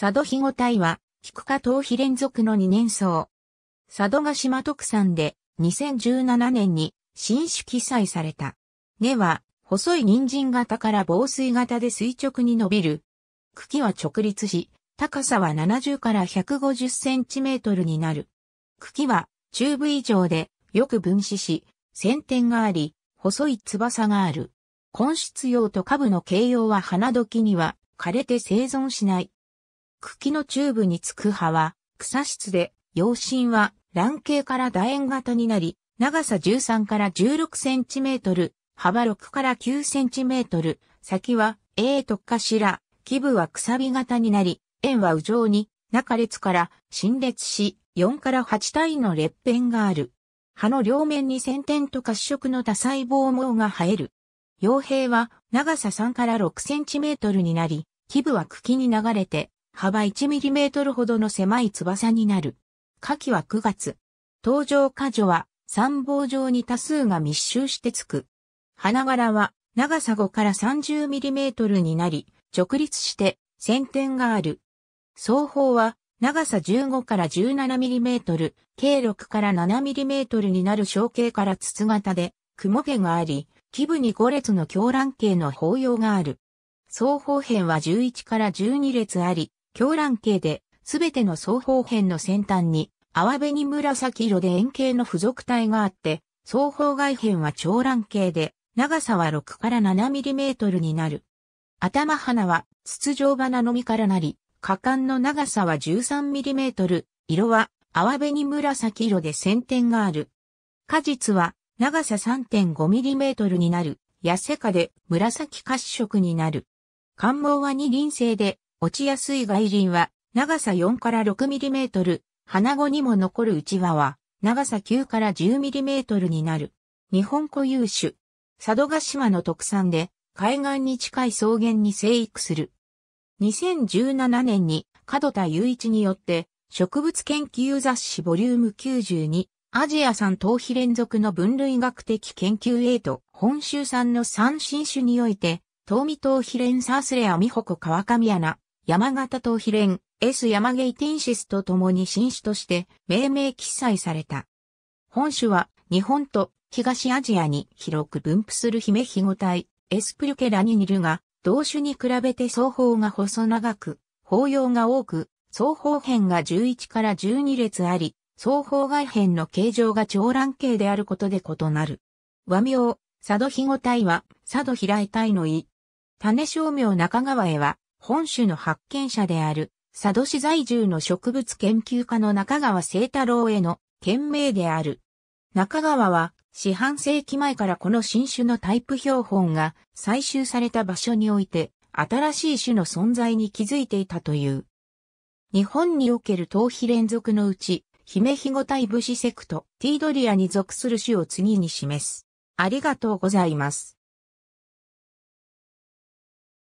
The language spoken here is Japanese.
佐渡ゴ後隊は、菊花頭皮連続の2年層。佐渡島特産で、2017年に新種記載された。根は、細い人参型から防水型で垂直に伸びる。茎は直立し、高さは70から150センチメートルになる。茎は、中部以上で、よく分子し、先天があり、細い翼がある。根室用と下部の形容は花時には枯れて生存しない。茎のチューブにつく葉は、草質で、葉心は卵形から楕円型になり、長さ13から16センチメートル、幅6から9センチメートル、先は A とら、基部はくさび型になり、円は右上に中列から新列し、4から8体の裂片がある。葉の両面に先天と褐色の多細胞毛が生える。傭兵は長さ3から6センチメートルになり、基部は茎に流れて幅 1mm ほどの狭い翼になる。夏季は9月。登場果樹は参謀状に多数が密集してつく。花柄は長さ5から 30mm になり、直立して先天がある。双方は長さ15から 17mm、計6から 7mm になる小径から筒型で、雲毛があり、基部に5列の狂乱形の包葉がある。双方辺は11から12列あり、狂乱形で、すべての双方辺の先端に、泡辺に紫色で円形の付属体があって、双方外辺は長乱形で、長さは6から7ミリメートルになる。頭花は筒状花のみからなり、果敢の長さは13ミリメートル、色は泡辺に紫色で先天がある。果実は長さ3.5ミリメートルになる、痩せ花で紫褐色になる。関毛は二輪性で落ちやすい外輪は、長さ4から6トル、花子にも残る内輪は、長さ9から1 0トルになる。日本固有種。佐渡島の特産で、海岸に近い草原に生育する。2017年に、角田雄一によって、植物研究雑誌ボリューム92、アジア産頭皮連続の分類学的研究へと、本州産の3新種において、東美頭皮連サースレアミホコ川上ナ。山形と比連 S 山ゲイティンシスと共に新種として命名記載された。本種は日本と東アジアに広く分布するヒメヒゴ体エスプリュケラニニルが、同種に比べて双方が細長く、方葉が多く、双方辺が11から12列あり、双方外辺の形状が長卵形であることで異なる。和名、佐渡ゴタ体は、佐渡平井イの意。種商名中川へは、本種の発見者である、佐渡市在住の植物研究家の中川聖太郎への件名である。中川は、四半世紀前からこの新種のタイプ標本が採集された場所において、新しい種の存在に気づいていたという。日本における頭皮連続のうち、ヒメヒゴタイブシセクト、ティードリアに属する種を次に示す。ありがとうございます。